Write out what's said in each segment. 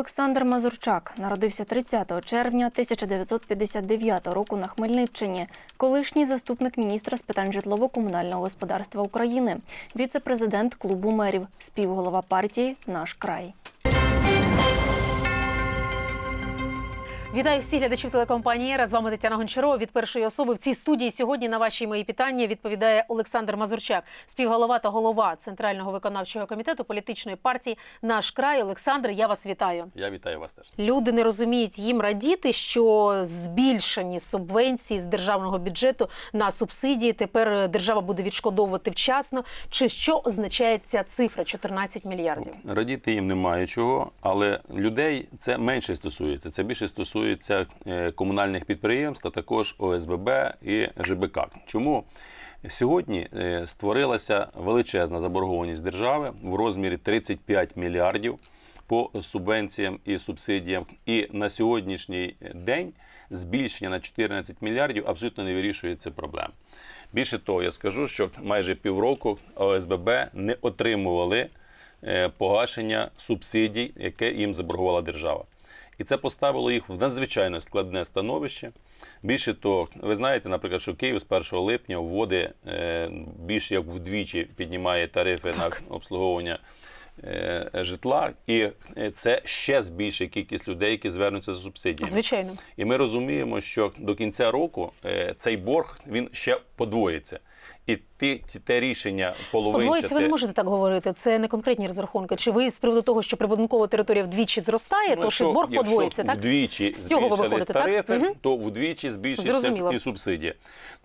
Олександр Мазурчак народився 30 червня 1959 року на Хмельниччині. Колишній заступник міністра з питань житлово-комунального господарства України, віце-президент клубу мерів, співголова партії Наш край. Вітаю всіх глядачів телекомпанії «Ера». З вами Тетяна Гончарова від першої особи в цій студії сьогодні. На ваші мої питання відповідає Олександр Мазурчак, співголова та голова центрального виконавчого комітету політичної партії Наш край. Олександр, я вас вітаю. Я вітаю вас теж. Люди не розуміють їм радіти, що збільшені субвенції з державного бюджету на субсидії. Тепер держава буде відшкодовувати вчасно. Чи що означає ця цифра? 14 мільярдів. Радіти їм немає чого, але людей це менше стосується. Це більше стосується стосується е, комунальних підприємств, а також ОСББ і ЖБК. Чому сьогодні е, створилася величезна заборгованість держави в розмірі 35 мільярдів по субвенціям і субсидіям, і на сьогоднішній день збільшення на 14 мільярдів абсолютно не вирішує ці проблеми. Більше того, я скажу, що майже півроку ОСББ не отримували е, погашення субсидій, яке їм заборгувала держава. І це поставило їх в надзвичайно складне становище. Більше того, ви знаєте, наприклад, що Київ з 1 липня вводить е, більш як вдвічі піднімає тарифи так. на обслуговування е, житла, і е, це ще збільшить кількість людей, які звернуться за субсидіями. Звичайно, і ми розуміємо, що до кінця року цей борг він ще подвоїться і ті, ті те рішення половинчати. ви не можете так говорити. Це не конкретні розрахунки. Чи ви з приводу того, що прибудинкова територія вдвічі зростає, ну, то шитборг подвоїться, так? Вдвічі з цього ви виходите, тарифи, так? то вдвічі збільшиться Зрозуміло. і субсидія.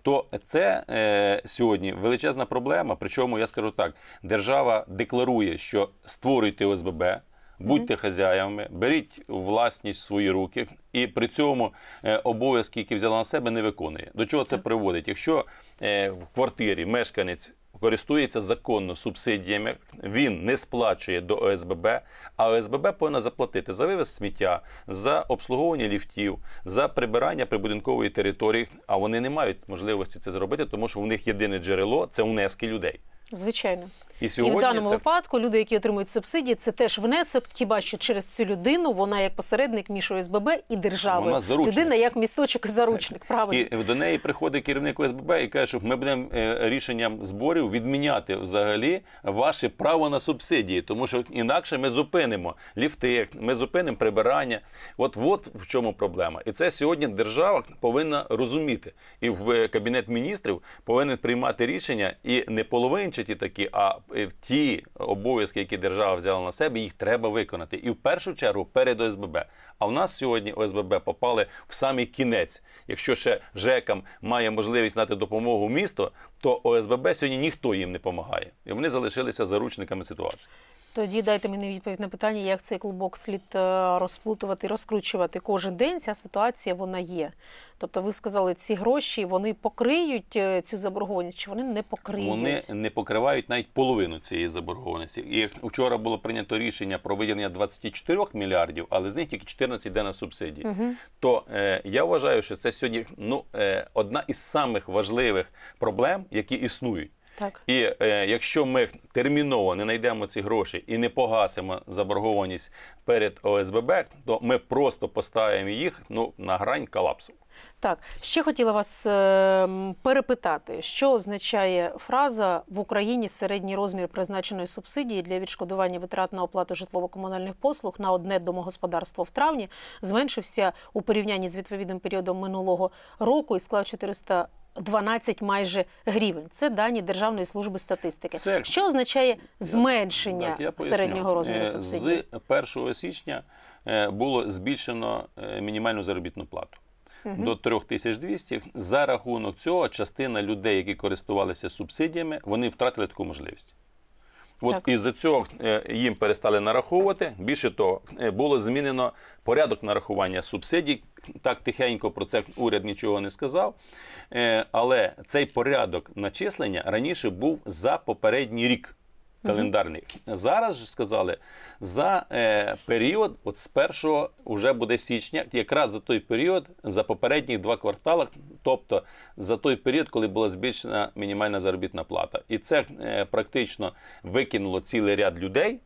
То це е, сьогодні величезна проблема. Причому я скажу так: держава декларує, що створюйте ОСББ. Будьте хазяєвами, беріть власність в свої руки, і при цьому е, обов'язки, які взяла на себе, не виконує. До чого це приводить? Якщо е, в квартирі мешканець користується законно субсидіями, він не сплачує до ОСББ, а ОСББ повинна заплатити за вивез сміття, за обслуговування ліфтів, за прибирання прибудинкової території. А вони не мають можливості це зробити, тому що у них єдине джерело це внески людей. Звичайно, і сьогодні і в даному це... випадку люди, які отримують субсидії, це теж внесок. Хіба що через цю людину вона як посередник між ОСББ і державою людина як місточок і заручник. Правильно і до неї приходить керівник ОСББ і каже, що ми будемо е, рішенням зборів говорив, відміняти взагалі ваше право на субсидії, тому що інакше ми зупинимо ліфти, ми зупинимо прибирання. От от в чому проблема. І це сьогодні держава повинна розуміти. І в е, кабінет міністрів повинен приймати рішення і не половинчаті такі, а в е, ті обов'язки, які держава взяла на себе, їх треба виконати. І в першу чергу перед ОСББ. А в нас сьогодні ОСББ попали в самий кінець. Якщо ще ЖЕКам має можливість дати допомогу місто, то ОСББ сьогодні ніхто ніхто їм не допомагає. І вони залишилися заручниками ситуації. Тоді дайте мені відповідь на питання, як цей клубок слід е, розплутувати, розкручувати кожен день. Ця ситуація вона є. Тобто, ви сказали, ці гроші вони покриють е, цю заборгованість, чи вони не покриють? Вони не покривають навіть половину цієї заборгованості. І вчора було прийнято рішення про виділення 24 мільярдів, але з них тільки 14 йде на субсидії. Угу. То е, я вважаю, що це сьогодні ну, е, одна із самих важливих проблем, які існують. Так і е, якщо ми терміново не знайдемо ці гроші і не погасимо заборгованість перед ОСББ, то ми просто поставимо їх ну на грань колапсу. Так, ще хотіла вас е, перепитати, що означає фраза в Україні середній розмір призначеної субсидії для відшкодування витрат на оплату житлово-комунальних послуг на одне домогосподарство в травні зменшився у порівнянні з відповідним періодом минулого року і склав 400 12 майже гривень. Це дані Державної служби статистики. Це... Що означає зменшення так, я середнього розміру е, субсидії? З 1 січня е, було збільшено е, мінімальну заробітну плату. До 3200 за рахунок цього частина людей, які користувалися субсидіями, вони втратили таку можливість. От так. із-за цього е, їм перестали нараховувати. Більше того, е, було змінено порядок нарахування субсидій. Так тихенько про це уряд нічого не сказав. Е, але цей порядок начислення раніше був за попередній рік календарний. Зараз ж сказали за е, період, от з першого вже буде січня, якраз за той період, за попередніх два квартали, тобто за той період, коли була збільшена мінімальна заробітна плата, і це е, практично викинуло цілий ряд людей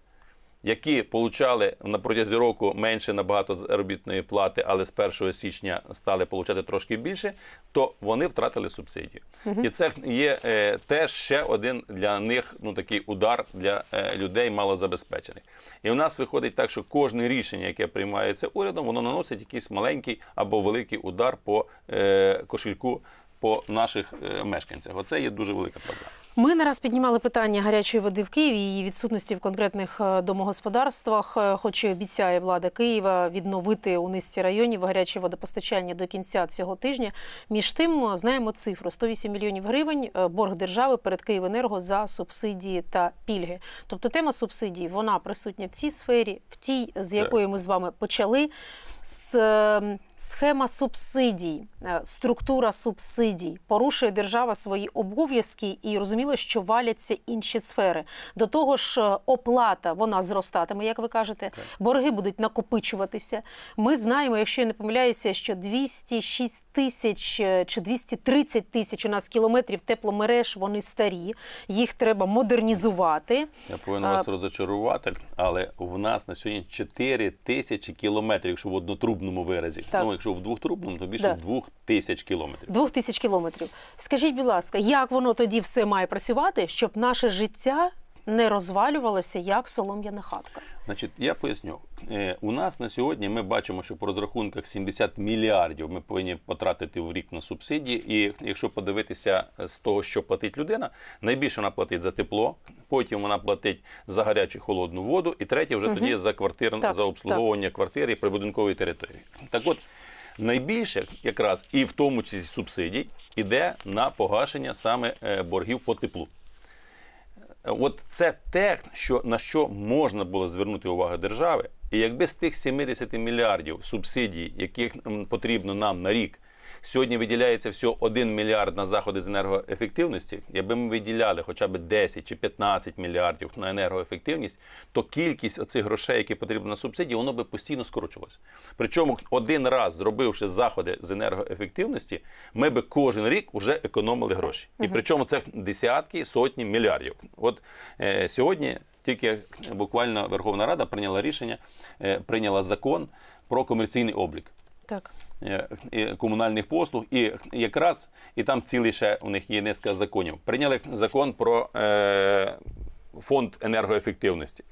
які получали на протязі року менше набагато заробітної плати, але з 1 січня стали получати трошки більше, то вони втратили субсидію. Угу. І це є е, теж ще один для них ну такий удар для е, людей малозабезпечених. І в нас виходить так, що кожне рішення, яке приймається урядом, воно наносить якийсь маленький або великий удар по е, кошельку по наших е, мешканцях. Оце є дуже велика проблема. Ми не раз піднімали питання гарячої води в Києві, її відсутності в конкретних е, домогосподарствах. Е, хоч і обіцяє влада Києва відновити у низці районів гаряче водопостачання до кінця цього тижня. Між тим е, знаємо цифру: 108 мільйонів гривень борг держави перед Київенерго за субсидії та пільги. Тобто тема субсидій вона присутня в цій сфері, в тій, з якої ми з вами почали схема субсидій, е, структура субсидій порушує держава свої обов'язки і розуміло, що валяться інші сфери. До того ж, е, оплата вона зростатиме, як ви кажете, борги будуть накопичуватися. Ми знаємо, якщо я не помиляюся, що 206 тисяч е, чи 230 тисяч у нас кілометрів тепломереж вони старі, їх треба модернізувати. Я повинен вас розочарувати, але в нас на сьогодні 4 тисячі кілометрів, якщо в однотрубному виразі. Так. Ну, якщо в двохтрубному, то більше да. двох тисяч кілометрів. Двох тисяч кілометрів. Скажіть, будь ласка, як воно тоді все має працювати, щоб наше життя не розвалювалася як солом'яна хатка. Значить, я поясню. Е, у нас на сьогодні ми бачимо, що по розрахунках 70 мільярдів ми повинні потратити в рік на субсидії. І якщо подивитися е, з того, що платить людина, найбільше вона платить за тепло, потім вона платить за гарячу холодну воду, і третє вже угу. тоді за квартир так, за обслуговування так. квартири прибудинкової території. Так от. Найбільше якраз і в тому числі субсидій іде на погашення саме е, боргів по теплу от це те, що на що можна було звернути увагу держави, і якби з тих 70 мільярдів субсидій, яких потрібно нам на рік. Сьогодні виділяється всього 1 мільярд на заходи з енергоефективності. Якби ми виділяли хоча б 10 чи 15 мільярдів на енергоефективність, то кількість оцих грошей, які потрібно на субсидії, воно би постійно скорочувалося. Причому один раз зробивши заходи з енергоефективності, ми би кожен рік вже економили гроші. І причому це десятки сотні мільярдів. От е, сьогодні. Тільки буквально Верховна Рада прийняла рішення, е, прийняла закон про комерційний облік так. Е, комунальних послуг, і якраз і там цілий ще у них є низка законів. Прийняли закон про е, фонд енергоефективності.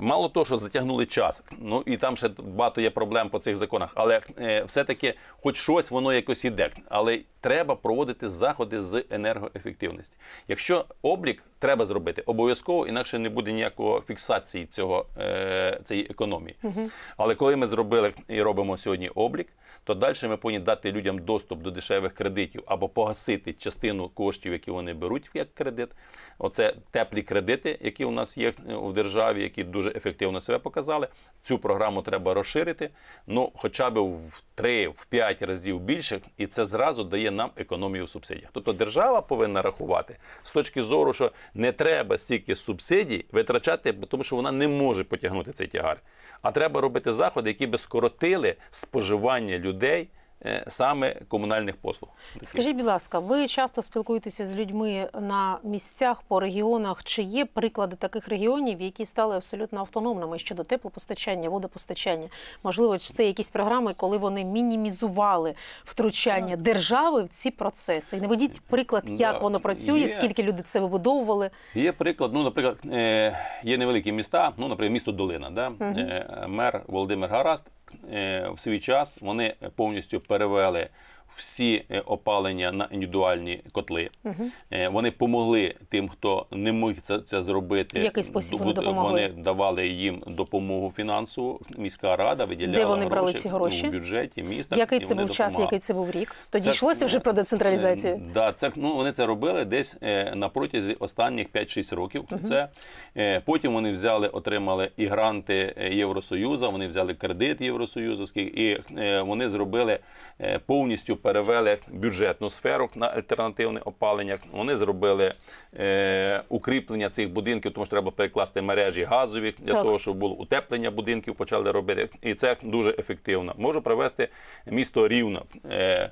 Мало того, що затягнули час, ну і там ще багато є проблем по цих законах, але е, все-таки, хоч щось, воно якось іде. Але треба проводити заходи з енергоефективності. Якщо облік треба зробити обов'язково, інакше не буде ніякої фіксації цього е, цієї економії. Угу. Але коли ми зробили і робимо сьогодні облік, то далі ми повинні дати людям доступ до дешевих кредитів або погасити частину коштів, які вони беруть як кредит. Оце теплі кредити, які у нас є в державі, які дуже ефективно себе показали. Цю програму треба розширити. Ну, хоча б в 3 в 5 разів більше, і це зразу дає нам економію в субсидіях. Тобто держава повинна рахувати з точки зору, що не треба стільки субсидій витрачати, тому що вона не може потягнути цей тягар. А треба робити заходи, які би скоротили споживання людей Е, саме комунальних послуг. Скажіть, будь ласка, ви часто спілкуєтеся з людьми на місцях по регіонах? Чи є приклади таких регіонів, які стали абсолютно автономними щодо теплопостачання, водопостачання? Можливо, це якісь програми, коли вони мінімізували втручання держави в ці процеси? Не ведіть приклад, як да. воно працює, є... скільки люди це вибудовували? Є приклад. Ну, наприклад, е, є невеликі міста, ну, наприклад, місто Долина, да? Угу. мер Володимир Гараст в свій час вони повністю перевели всі е, опалення на індивідуальні котли. Угу. Вони помогли тим, хто не міг це, це зробити. В який спосіб вони допомогли? Вони давали їм допомогу фінансову. Міська рада виділяла Де вони гроші, брали ці гроші в бюджеті міста. Який це був час, який це був рік? Тоді це, йшлося вже про е, децентралізацію. Да, це ну вони це робили десь на протязі останніх 5-6 років. Угу. Це потім вони взяли, отримали і гранти Євросоюзу, Вони взяли кредит Євросоюзовський, і вони зробили повністю перевели бюджетну сферу на альтернативне опалення. Вони зробили е, укріплення цих будинків, тому що треба перекласти мережі газові для так. того, щоб було утеплення будинків, почали робити. І це дуже ефективно. Можу привести місто рівно. Е,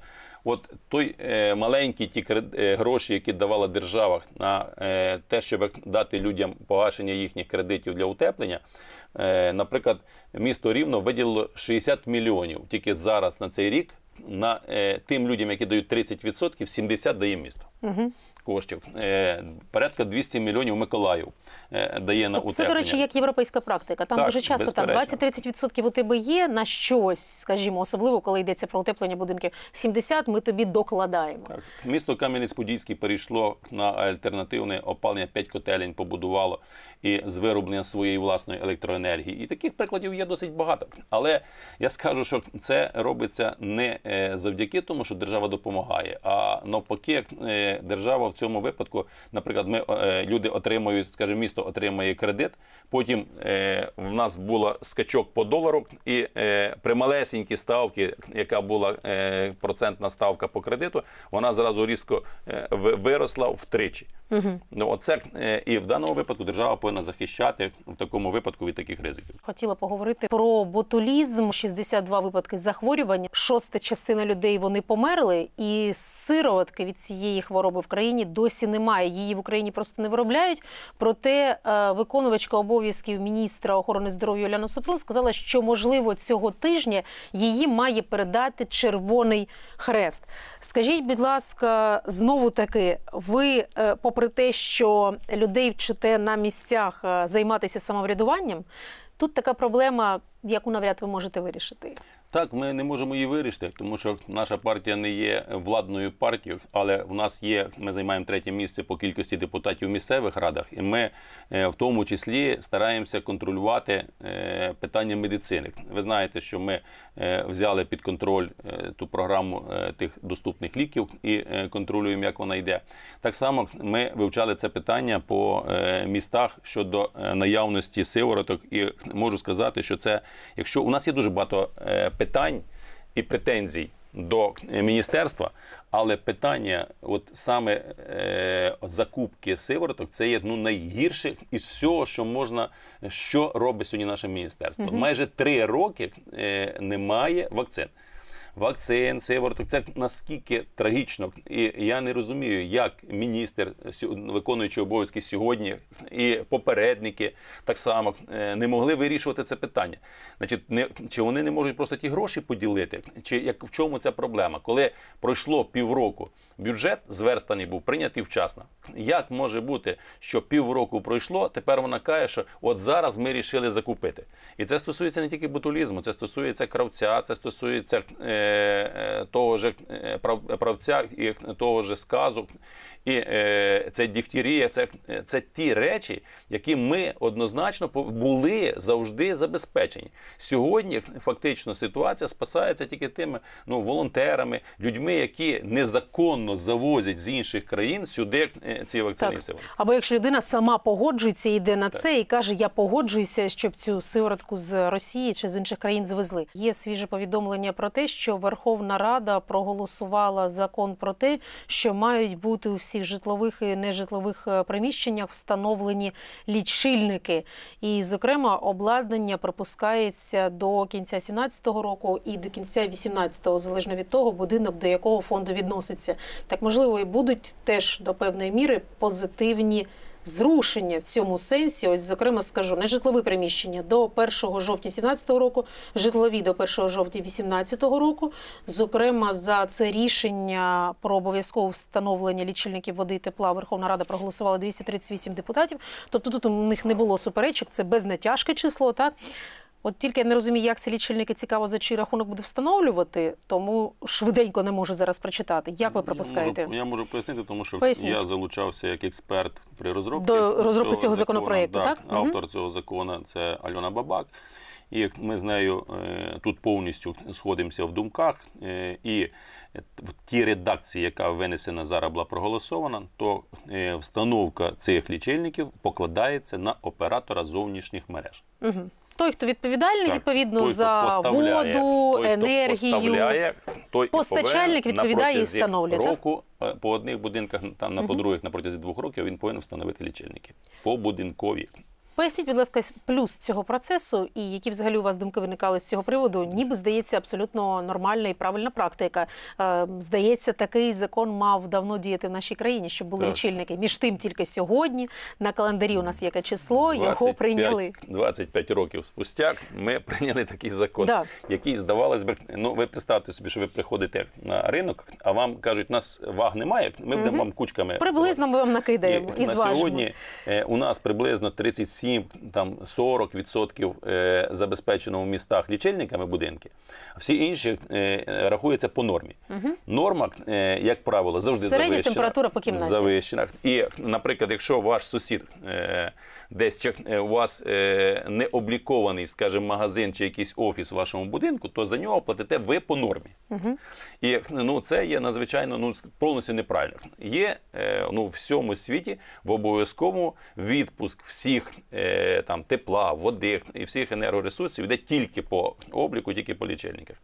От той е, маленькі ті е, гроші, які давала держава на е, те, щоб дати людям погашення їхніх кредитів для утеплення, е, наприклад, місто рівно виділило 60 мільйонів тільки зараз на цей рік на е, тим людям, які дають 30%, 70% дає місто. Угу коштів. Е, Порядка 200 мільйонів Миколаїв е, дає на утеплення. Тобто це, до речі, як європейська практика. Там так, дуже часто безперечно. так 20-30% у тебе є на щось, скажімо, особливо коли йдеться про утеплення будинків. 70 ми тобі докладаємо. Так. Місто Кам'янець-Подільський перейшло на альтернативне опалення 5 котелень, побудувало і з вироблення своєї власної електроенергії. І таких прикладів є досить багато. Але я скажу, що це робиться не е, завдяки тому, що держава допомагає, а навпаки, держава в цьому випадку, наприклад, ми е, люди отримують, скажімо, місто отримує кредит. Потім е, в нас було скачок по долару, і е, при малесенькій ставці, яка була процентна ставка по кредиту, вона зразу різко виросла втричі. Угу. Ну оце і в даному випадку держава повинна захищати в такому випадку від таких ризиків. Хотіла поговорити про ботулізм. 62 випадки захворювання. Шоста частина людей вони померли, і сироватки від цієї хвороби в країні досі немає. Її в Україні просто не виробляють. Проте е, виконувачка обов'язків міністра охорони здоров'я Оляна Супрун сказала, що можливо цього тижня її має передати Червоний Хрест. Скажіть, будь ласка, знову таки, ви, е, попри те, що людей вчите на місцях е, займатися самоврядуванням, тут така проблема, яку навряд ви можете вирішити. Так, ми не можемо її вирішити, тому що наша партія не є владною партією, але в нас є. Ми займаємо третє місце по кількості депутатів у місцевих радах, і ми е, в тому числі стараємося контролювати е, питання медицини. Ви знаєте, що ми е, взяли під контроль ту програму тих доступних ліків і контролюємо, як вона йде. Так само ми вивчали це питання по містах щодо наявності сивороток, і можу сказати, що це, якщо у нас є дуже багато питань, питань і претензій до міністерства. Але питання, от саме е, закупки сивороток, це є ну найгірше із всього, що можна що робить сьогодні наше міністерство. Угу. Майже три роки е, немає вакцин вакцин, сивороток. Це наскільки трагічно, і я не розумію, як міністр виконуючи обов'язки сьогодні і попередники так само е, не могли вирішувати це питання. Значить, не чи вони не можуть просто ті гроші поділити, чи як в чому ця проблема, коли пройшло півроку. Бюджет зверстаний був прийнятий вчасно. Як може бути, що півроку пройшло? Тепер вона каже, що от зараз ми рішили закупити. І це стосується не тільки ботулізму, це стосується кравця, це стосується е, е того ж е, прав, правця і того ж сказу. І е, це діфтірія, це, це ті речі, які ми однозначно були завжди забезпечені. Сьогодні фактично ситуація спасається тільки тими ну, волонтерами, людьми, які незаконно анонімно завозять з інших країн сюди е, ці вакцини. Так. Або якщо людина сама погоджується, йде на так. це і каже: Я погоджуюся, щоб цю сиворотку з Росії чи з інших країн звезли. Є свіже повідомлення про те, що Верховна Рада проголосувала закон про те, що мають бути у всіх житлових і нежитлових е, приміщеннях встановлені лічильники. І, зокрема, обладнання пропускається до кінця 2017 року і до кінця 2018, залежно від того, будинок до якого фонду відноситься так можливо і будуть теж до певної міри позитивні зрушення в цьому сенсі. Ось, зокрема, скажу не житлові приміщення до 1 жовтня 2017 року, житлові до 1 жовтня 2018 року. Зокрема, за це рішення про обов'язкове встановлення лічильників води і тепла Верховна Рада проголосувала 238 депутатів. Тобто тут у них не було суперечок, це без натяжки число так. От тільки я не розумію, як ці лічильники цікаво за чий рахунок буде встановлювати, тому швиденько не можу зараз прочитати. Як ви пропускаєте? Я можу, я можу пояснити, тому що Поясніть. я залучався як експерт при розробці до розробки цього, цього законопроекту. Так, так? автор угу. цього закону це Альона Бабак. І ми з нею е, тут повністю сходимося в думках, е, і в тій редакції, яка винесена зараз була проголосована, то е, встановка цих лічильників покладається на оператора зовнішніх мереж. Угу. Той, хто відповідальний, так. відповідно той, за воду, той, енергію, той постачальник відповідає і встановлює. року е, по одних будинках, там на по других на протязі двох років він повинен встановити лічильники по будинкові. Поясніть, будь ласка, плюс цього процесу, і які взагалі у вас думки виникали з цього приводу, ніби здається абсолютно нормальна і правильна практика. Е, здається, такий закон мав давно діяти в нашій країні, щоб були так. лічильники. Між тим тільки сьогодні на календарі у нас яке число, 25, його прийняли 25 років спустя. Ми прийняли такий закон, да. який здавалось би, ну ви представте собі, що ви приходите на ринок, а вам кажуть, нас ваг немає. Ми будемо угу. вам кучками приблизно. Ми вам накидаємо і, і на зважимо. сьогодні. Е, у нас приблизно 37 37, там 40% е, забезпечено в містах лічильниками будинки, а всі інші е, рахуються по нормі. Угу. Норма, е, як правило, завжди Середня температура по кімнаті. завищена. І, наприклад, якщо ваш сусід десь у вас не облікований, скажімо, магазин чи якийсь офіс в вашому будинку, то за нього платите ви по нормі. Угу. І ну, це є надзвичайно ну, повністю неправильно. Є ну, в всьому світі в обов'язковому відпуск всіх Е, там тепла, води і всіх енергоресурсів йде тільки по обліку, тільки по лічильниках.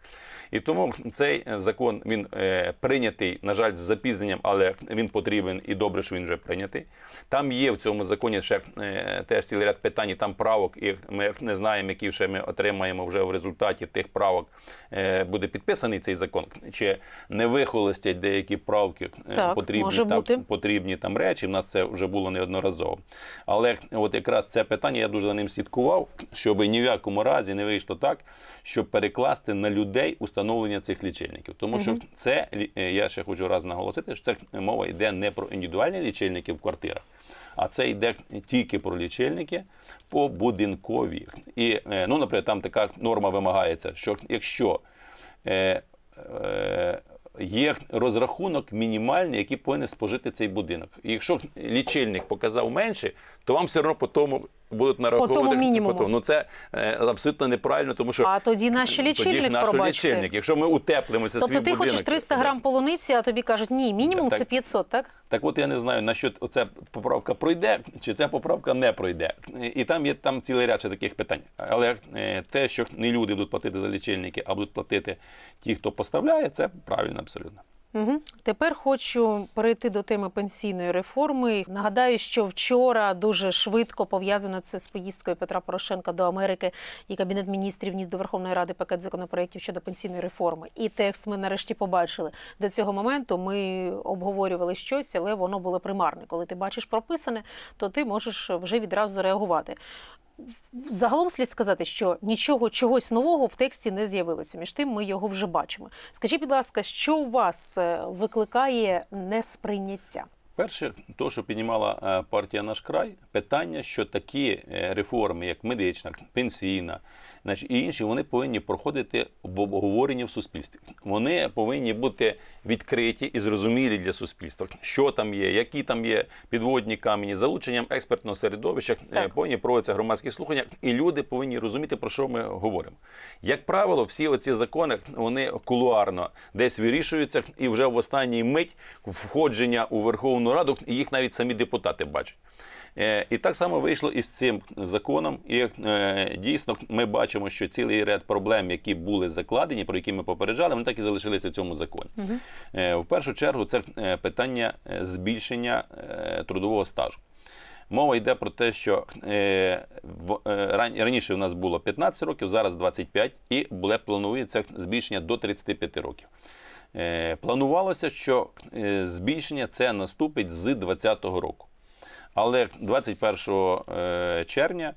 І тому цей закон він е, прийнятий, на жаль, з запізненням, але він потрібен і добре, що він вже прийнятий. Там є в цьому законі ще е, теж цілий ряд питань, і там правок, і ми не знаємо, які ще ми отримаємо вже в результаті тих правок. Е, буде підписаний цей закон, чи не вихолостять деякі правки так, потрібні там, потрібні там речі. У нас це вже було неодноразово. Але от якраз це питання я дуже за ним слідкував, щоб ні в якому разі не вийшло так, щоб перекласти на людей установлення встановлення цих лічильників. Тому що це е, я ще хочу раз наголосити, що це мова йде не про індивідуальні лічильники в квартирах. А це йде тільки про лічильники побудинкові. І, е, ну, наприклад, там така норма вимагається, що якщо е, е, є розрахунок мінімальний, який повинен спожити цей будинок. І якщо лічильник показав менше, то вам все одно по тому будуть нараховувати. По тому мінімуму. По тому. Ну це е, абсолютно неправильно, тому що А тоді наш лічильник, наш пробачте. лічильник. Якщо ми утеплимося тобто свій будинок. Тобто ти хочеш 300 грам полуниці, а тобі кажуть, ні, мінімум так, це 500, так? Так от я не знаю, на що ця поправка пройде, чи ця поправка не пройде. І там є там цілий ряд таких питань. Але е, те, що не люди будуть платити за лічильники, а будуть платити ті, хто поставляє, це правильно абсолютно. Угу. Тепер хочу перейти до теми пенсійної реформи. Нагадаю, що вчора дуже швидко пов'язано це з поїздкою Петра Порошенка до Америки і кабінет міністрів ніс до Верховної Ради пакет законопроєктів щодо пенсійної реформи. І текст ми нарешті побачили. До цього моменту ми обговорювали щось, але воно було примарне. Коли ти бачиш прописане, то ти можеш вже відразу реагувати загалом слід сказати, що нічого чогось нового в тексті не з'явилося. Між тим ми його вже бачимо. Скажіть, будь ласка, що у вас е, викликає несприйняття? Перше, то що піднімала е, партія наш край, питання, що такі е, реформи, як медична, пенсійна значить, і інші вони повинні проходити в обговоренні в суспільстві. Вони повинні бути відкриті і зрозумілі для суспільства, що там є, які там є підводні камені, залученням експертного середовища е, так. повинні проводяться громадські слухання, і люди повинні розуміти, про що ми говоримо. Як правило, всі оці закони вони кулуарно десь вирішуються, і вже в останній мить входження у Верховну Раду їх навіть самі депутати бачать. Е, і так само вийшло із цим законом. І е, дійсно ми бачимо, що цілий ряд проблем, які були закладені, про які ми попереджали, вони так і залишилися в цьому законі. Е, в першу чергу це питання збільшення трудового стажу. Мова йде про те, що раніше в нас було 15 років, зараз 25, і буде планується збільшення до 35 років. Планувалося, що збільшення це наступить з 2020 року. Але 21 е, червня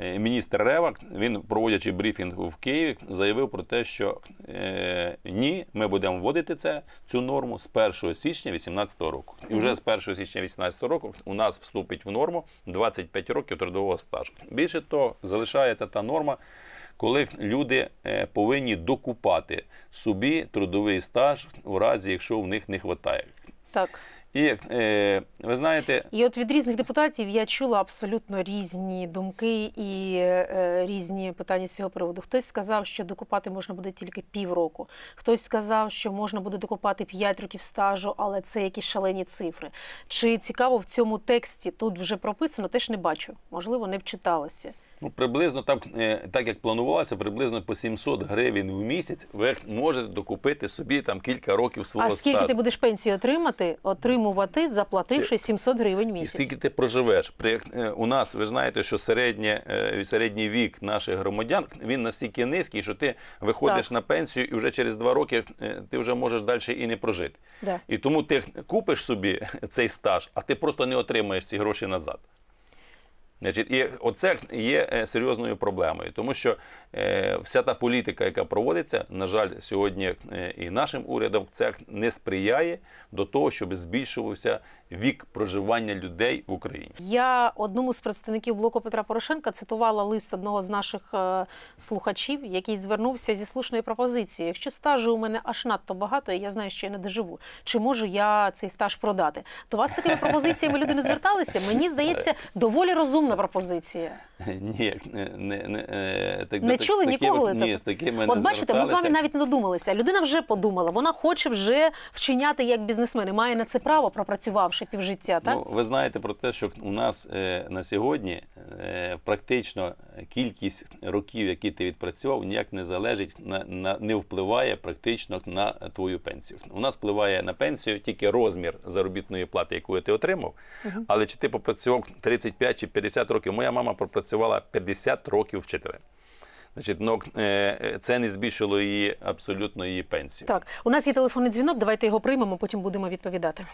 е, міністр Ревак, він проводячи брифінг в Києві, заявив про те, що е, ні, ми будемо вводити це цю норму з 1 січня 2018 року. І вже з 1 січня 2018 року у нас вступить в норму 25 років трудового стажу. Більше того, залишається та норма. Коли люди повинні докупати собі трудовий стаж в разі, якщо в них не вистачає, так і е, ви знаєте, і от від різних депутатів я чула абсолютно різні думки і е, різні питання з цього приводу. Хтось сказав, що докупати можна буде тільки півроку. Хтось сказав, що можна буде докупати 5 років стажу, але це якісь шалені цифри. Чи цікаво в цьому тексті тут вже прописано? Теж не бачу, можливо, не вчиталося. Ну, приблизно так, е, так як планувалося, приблизно по 700 гривень в місяць ви можете докупити собі там кілька років свого А скільки стажу. ти будеш пенсію отримати, отримувати, заплативши 700 гривень в місяць? І скільки ти проживеш? При е, у нас ви знаєте, що середнє, е, середній вік наших громадян він настільки низький, що ти виходиш так. на пенсію і вже через два роки ти вже можеш далі і не прожити. Да. І тому ти купиш собі цей стаж, а ти просто не отримаєш ці гроші назад. Значить, І оце є е, серйозною проблемою, тому що е, вся та політика, яка проводиться, на жаль, сьогодні е, і нашим урядом це не сприяє до того, щоб збільшувався вік проживання людей в Україні. Я одному з представників блоку Петра Порошенка цитувала лист одного з наших слухачів, який звернувся зі слушною пропозицією: якщо стажу у мене аж надто багато, і я знаю, що я не доживу, чи можу я цей стаж продати? То вас такими пропозиціями люди не зверталися? Мені здається, доволі розумно розумна пропозиція. Ні, не не, не, е, так, не так, чули такі, ніколи. Ні, з такими От не бачите, ми з вами навіть не додумалися. Людина вже подумала, вона хоче вже вчиняти як бізнесмен і Має на це право, пропрацювавши півжиття. Ну, так ну, ви знаєте про те, що у нас е, на сьогодні е, практично кількість років, які ти відпрацював, ніяк не залежить на, на не впливає практично на твою пенсію. У нас впливає на пенсію тільки розмір заробітної плати, яку ти отримав, угу. але чи ти попрацював 35 чи 50 50 років. Моя мама пропрацювала 50 років вчителем. Значить, ну, е, це не збільшило її абсолютно її пенсію. Так, у нас є телефонний дзвінок. Давайте його приймемо, потім будемо відповідати.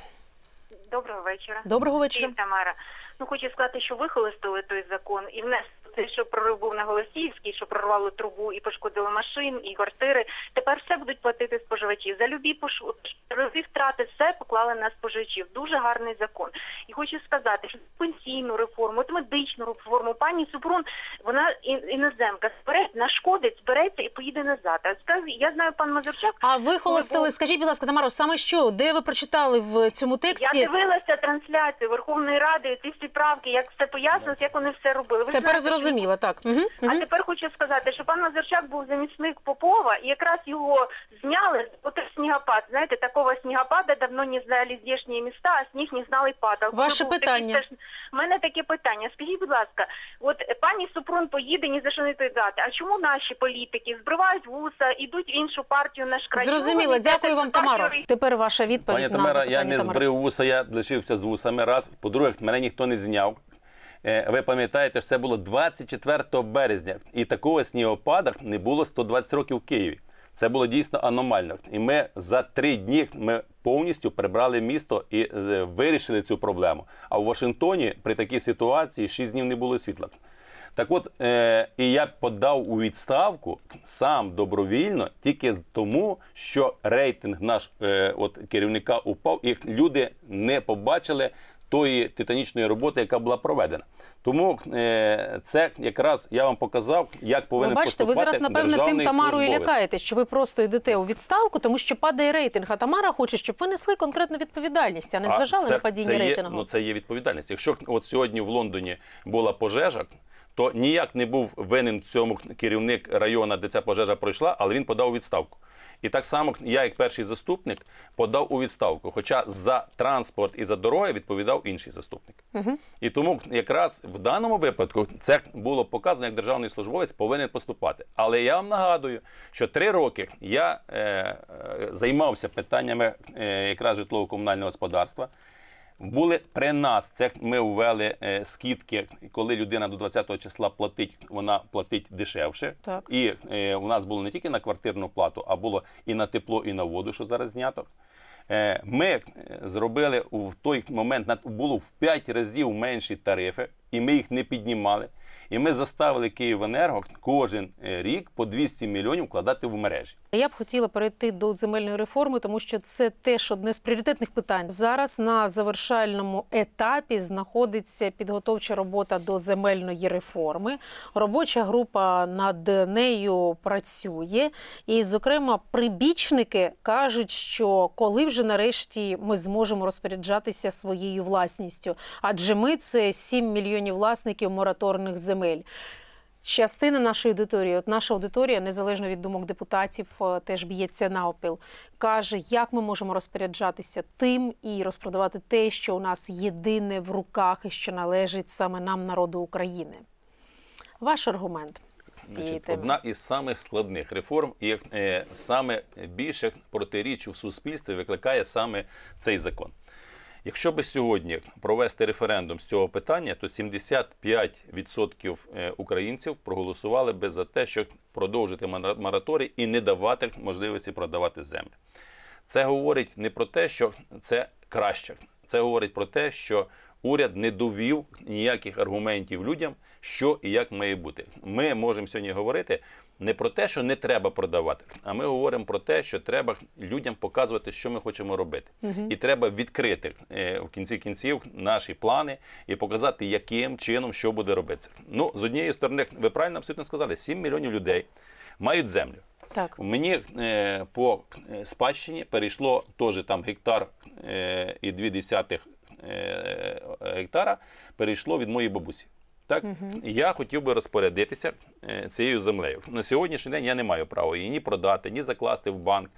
Доброго вечора. Доброго вечора. Тамара. Ну хочу сказати, що вихолостили той закон і внесли Оце що прорив був на Голосіївській, що прорвало трубу і пошкодило машин, і квартири. Тепер все будуть платити споживачів. За любі пошкодові втрати все поклали на споживачів. Дуже гарний закон. І хочу сказати, що пенсійну реформу, от медичну реформу, пані Супрун, вона іноземка збере, нашкодить, збереться і поїде назад. А сказ, я знаю, пан Мазурчак. А ви холостили, був... скажіть, будь ласка, Тамаро, саме що? Де ви прочитали в цьому тексті? Я дивилася трансляцію Верховної Ради, ці всі правки, як все пояснилось, як вони все робили. Ви Тепер зрозуміло зрозуміла, так. А тепер хочу сказати, що пан Лазарчак був замісник Попова, і якраз його зняли, от снігопад. Знаєте, такого снігопада давно не знали здешні міста, а сніг не знали падав. Ваше питання. у мене таке питання. Скажіть, будь ласка, от пані Супрун поїде ні за що не дати. А чому наші політики збривають вуса, ідуть в іншу партію наш край? Зрозуміло, дякую вам, Тамара. Тепер ваша відповідь. Пані Тамара, я не збрив вуса, я лишився з вусами раз. По-друге, мене ніхто не зняв. Е, ви пам'ятаєте, що це було 24 березня, і такого снігопада не було 120 років в Києві. Це було дійсно аномально. І ми за три дні ми повністю прибрали місто і е, вирішили цю проблему. А в Вашингтоні при такій ситуації 6 днів не було світла. Так от е, і я подав у відставку сам добровільно, тільки тому, що рейтинг наш е, от керівника упав, і люди не побачили тої титанічної роботи, яка була проведена. Тому е, це якраз я вам показав, як ну, повинен ви бачите, поступати державний Ви зараз, напевне, тим Тамарою лякаєте, що ви просто йдете у відставку, тому що падає рейтинг. А Тамара хоче, щоб ви несли конкретну відповідальність, а не зважали а це, на падіння рейтингу. Ну це є відповідальність. Якщо от сьогодні в Лондоні була пожежа. То ніяк не був винен в цьому керівник району, де ця пожежа пройшла, але він подав відставку. І так само я, як перший заступник, подав у відставку. Хоча за транспорт і за дороги відповідав інший заступник. Угу. І тому якраз в даному випадку це було показано, як державний службовець повинен поступати. Але я вам нагадую, що три роки я е, е займався питаннями е, якраз житлово-комунального господарства були при нас. Це ми ввели е, скидки, коли людина до 20-го числа платить, вона платить дешевше. Так. І е, у нас було не тільки на квартирну плату, а було і на тепло, і на воду, що зараз знято. Е, ми зробили в той момент було в 5 разів менші тарифи, і ми їх не піднімали. І ми заставили Київенерго кожен е, рік по 200 мільйонів вкладати в мережі. Я б хотіла перейти до земельної реформи, тому що це теж одне з пріоритетних питань. Зараз на завершальному етапі знаходиться підготовча робота до земельної реформи. Робоча група над нею працює, і, зокрема, прибічники кажуть, що коли вже нарешті ми зможемо розпоряджатися своєю власністю, адже ми це 7 мільйонів власників мораторних земель. Частина нашої аудиторії, от наша аудиторія, незалежно від думок депутатів, е, теж б'ється на опіл, каже, як ми можемо розпоряджатися тим і розпродавати те, що у нас єдине в руках і що належить саме нам, народу України. Ваш аргумент з цієї теми? одна із самих складних реформ, і е, саме більших протиріч в суспільстві викликає саме цей закон. Якщо би сьогодні провести референдум з цього питання, то 75% е, українців проголосували би за те, щоб продовжити мораторій і не давати можливості продавати землю. Це говорить не про те, що це краще. Це говорить про те, що уряд не довів ніяких аргументів людям, що і як має бути. Ми можемо сьогодні говорити не про те, що не треба продавати, а ми говоримо про те, що треба людям показувати, що ми хочемо робити, угу. і треба відкрити е, в кінці кінців наші плани і показати, яким чином що буде робитися. Ну з однієї сторони, ви правильно абсолютно сказали, 7 мільйонів людей мають землю. Так мені е, по е, спадщині перейшло теж там гектар е, і дві десятих е, гектара перейшло від моєї бабусі. Так угу. я хотів би розпорядитися Е, цією землею. На сьогоднішній день я не маю права її ні продати, ні закласти в банк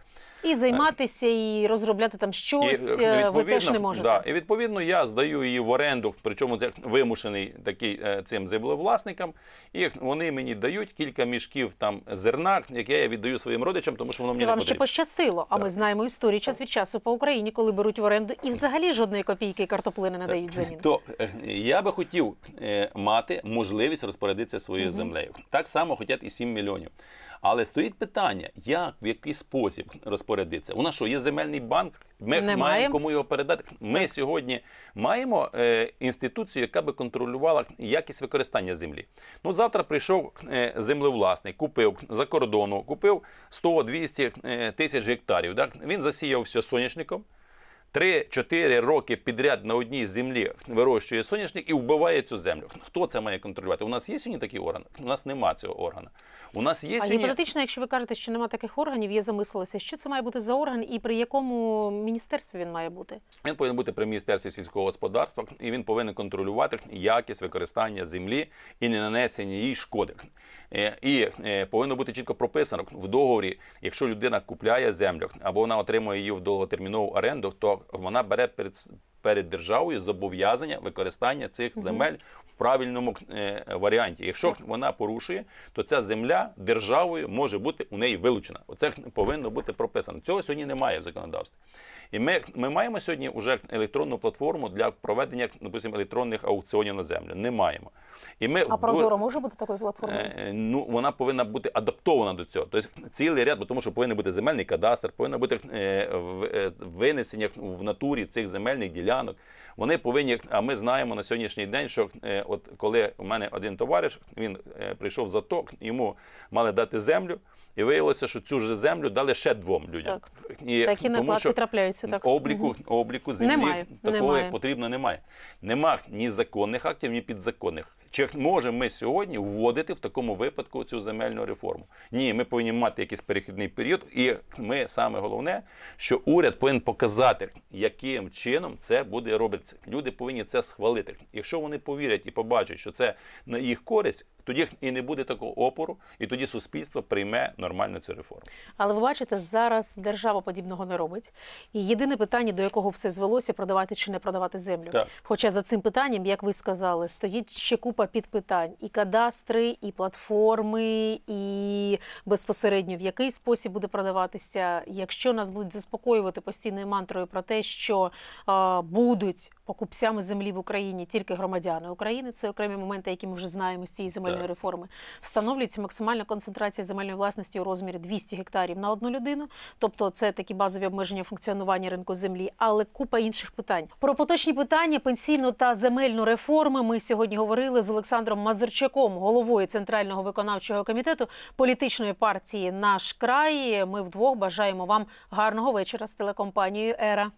і займатися, і розробляти там е, щось. І, е, ви теж не можете. Да, і відповідно я здаю її в оренду, причому це вимушений такий е, цим землевласникам. І вони мені дають кілька мішків там зерна, яке я віддаю своїм родичам, тому що воно Це мені вам потрібно. ще пощастило. А так. ми знаємо історію час від часу по Україні, коли беруть в оренду і взагалі жодної копійки картоплини не дають заміну. То я би хотів мати можливість розпорядитися своєю землею. Так само хотять і 7 мільйонів. Але стоїть питання, як в який спосіб розпорядитися? У нас що є земельний банк? Ми Не маємо кому його передати. Ми так. сьогодні маємо е, інституцію, яка би контролювала якість використання землі. Ну завтра прийшов е, землевласник, купив за кордону, купив 100-200 е, тисяч гектарів. Так? Він засіяв все соняшником. 3-4 роки підряд на одній землі вирощує соняшник і вбиває цю землю. Хто це має контролювати? У нас є сьогодні такий орган? У нас нема цього органу. У нас є сьогодні... гіпотетично, якщо ви кажете, що нема таких органів, я замислилася, що це має бути за орган і при якому міністерстві він має бути? Він повинен бути при міністерстві сільського господарства і він повинен контролювати якість використання землі і не нанесення їй шкоди. Е, і е, повинно бути чітко прописано в договорі, якщо людина купляє землю або вона отримує її в довготермінову оренду, то вона бере перед перед державою зобов'язання використання цих земель в правильному е, варіанті. Якщо вона порушує, то ця земля державою може бути у неї вилучена. Оце повинно бути прописано. Цього сьогодні немає в законодавстві. І ми ми маємо сьогодні вже електронну платформу для проведення допустим, електронних аукціонів на землю. Не маємо. І ми а прозоро може бути такою платформою? Е, е, ну вона повинна бути адаптована до цього. Тобто цілий ряд, бо тому що повинен бути земельний кадастр, повинна бути е, в, е, винесення в в натурі цих земельних ділянок. Вони повинні, а ми знаємо на сьогоднішній день, що е, от коли у мене один товариш він е, прийшов за ток, йому мали дати землю. І виявилося, що цю ж землю дали ще двом людям. Так. І, Такі накладки трапляються так. Обліку, обліку землі немає. такого, немає. як потрібно, немає. Нема ні законних актів, ні підзаконних. Чи можемо ми сьогодні вводити в такому випадку цю земельну реформу? Ні, ми повинні мати якийсь перехідний період, і ми саме головне, що уряд повинен показати, яким чином це буде робитися. Люди повинні це схвалити. Якщо вони повірять і побачать, що це на їх користь, тоді і не буде такого опору, і тоді суспільство прийме нормально цю реформу. Але ви бачите, зараз держава подібного не робить. І єдине питання, до якого все звелося, продавати чи не продавати землю. Так. Хоча за цим питанням, як ви сказали, стоїть ще купа підпитань: і кадастри, і платформи, і безпосередньо в який спосіб буде продаватися. Якщо нас будуть заспокоювати постійною мантрою про те, що е, будуть покупцями землі в Україні тільки громадяни України, це окремі моменти, які ми вже знаємо з цієї землі земельної реформи. Встановлюється максимальна концентрація земельної власності у розмірі 200 гектарів на одну людину. Тобто, це такі базові обмеження функціонування ринку землі, але купа інших питань. Про поточні питання пенсійну та земельну реформи ми сьогодні говорили з Олександром Мазерчаком, головою центрального виконавчого комітету політичної партії Наш край. Ми вдвох бажаємо вам гарного вечора з телекомпанією Ера.